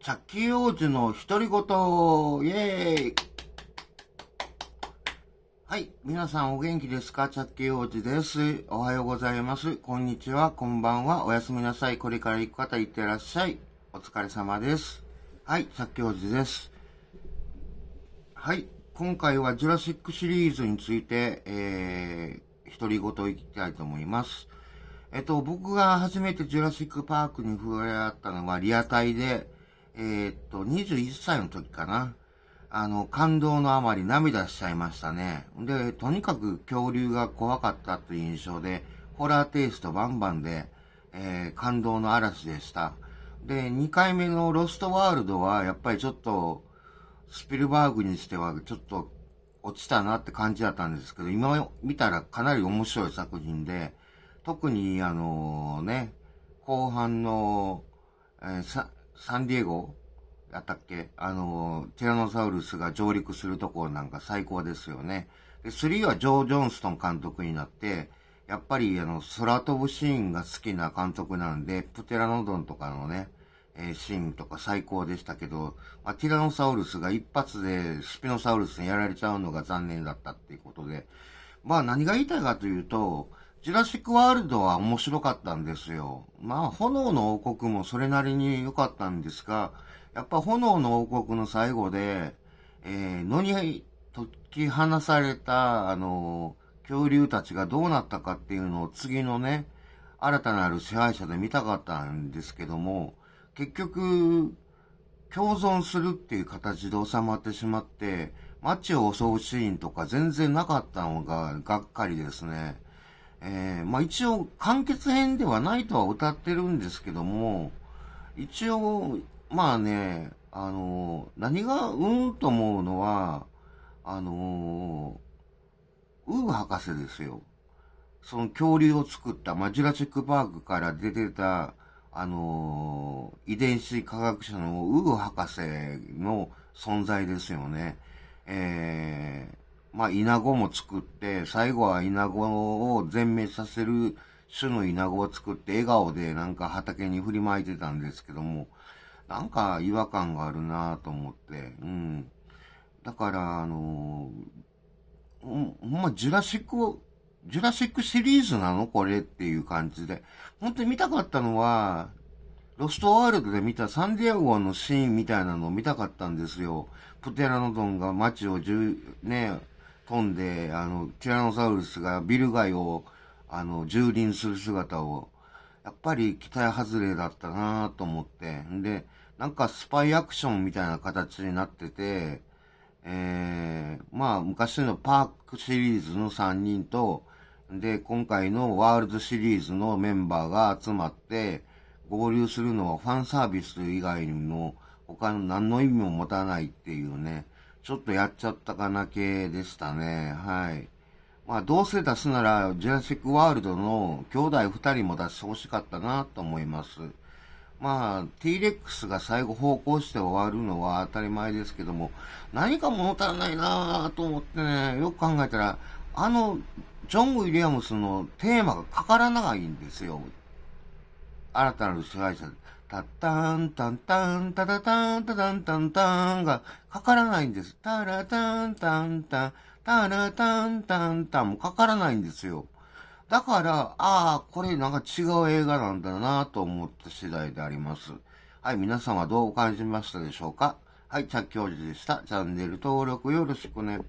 チャッキー王子の独り言、イエーイはい。皆さんお元気ですかチャッキー王子です。おはようございます。こんにちは。こんばんは。おやすみなさい。これから行く方行ってらっしゃい。お疲れ様です。はい。チャッキー王子です。はい。今回はジュラシックシリーズについて、えー、独り言をいきたいと思います。えっと、僕が初めてジュラシックパークに触れ合ったのはリアタイで、えー、っと、21歳の時かな。あの、感動のあまり涙しちゃいましたね。で、とにかく恐竜が怖かったという印象で、ホラーテイストバンバンで、えー、感動の嵐でした。で、2回目のロストワールドは、やっぱりちょっと、スピルバーグにしては、ちょっと、落ちたなって感じだったんですけど、今見たらかなり面白い作品で、特に、あのー、ね、後半の、えー、サンディエゴやったっけあの、ティラノサウルスが上陸するところなんか最高ですよね。で、3はジョー・ジョンストン監督になって、やっぱりあの、空飛ぶシーンが好きな監督なんで、プテラノドンとかのね、えー、シーンとか最高でしたけど、まあ、ティラノサウルスが一発でスピノサウルスにやられちゃうのが残念だったっていうことで、まあ何が言いたいかというと、ジュラシックワールドは面白かったんですよ。まあ、炎の王国もそれなりに良かったんですが、やっぱ炎の王国の最後で、えー、野に解き放された、あのー、恐竜たちがどうなったかっていうのを次のね、新たなる支配者で見たかったんですけども、結局、共存するっていう形で収まってしまって、街を襲うシーンとか全然なかったのががっかりですね。えー、まあ一応完結編ではないとは歌ってるんですけども、一応、まあね、あの、何がうんと思うのは、あの、ウー博士ですよ。その恐竜を作った、まあ、ジュラシックパークから出てた、あの遺伝子科学者のウー博士の存在ですよね。えー、まあ、イナゴも作って、最後はイナゴを全滅させる種のイナゴを作って、笑顔でなんか畑に振りまいてたんですけども、なんか違和感があるなと思って、うん。だから、あのー、ほんま、ジュラシック、ジュラシックシリーズなのこれっていう感じで。本当に見たかったのは、ロストワールドで見たサンディエゴのシーンみたいなのを見たかったんですよ。プテラノドンが街を10、ね、飛んで、あの、ティラノサウルスがビル街を、あの、蹂躙する姿を、やっぱり期待外れだったなと思って。で、なんかスパイアクションみたいな形になってて、えー、まあ、昔のパークシリーズの3人と、で、今回のワールドシリーズのメンバーが集まって、合流するのはファンサービス以外にも、他の何の意味も持たないっていうね。ちょっとやっちゃったかな系でしたね。はい。まあ、どうせ出すなら、ジュラシックワールドの兄弟2人も出してほしかったなと思います。まあ、T-Rex が最後方向して終わるのは当たり前ですけども、何か物足らないなと思ってね、よく考えたら、あの、ジョング・ウィリアムスのテーマがかからないんですよ。新たなる支配者、タったン、タンタン、タタタン、タタン、タンタンがかからないんです。タらタン、タンタン、タらタン、タンタンもかからないんですよ。だから、ああ、これなんか違う映画なんだなと思った次第であります。はい、皆様どう感じましたでしょうかはい、ョージでした。チャンネル登録よろしくね。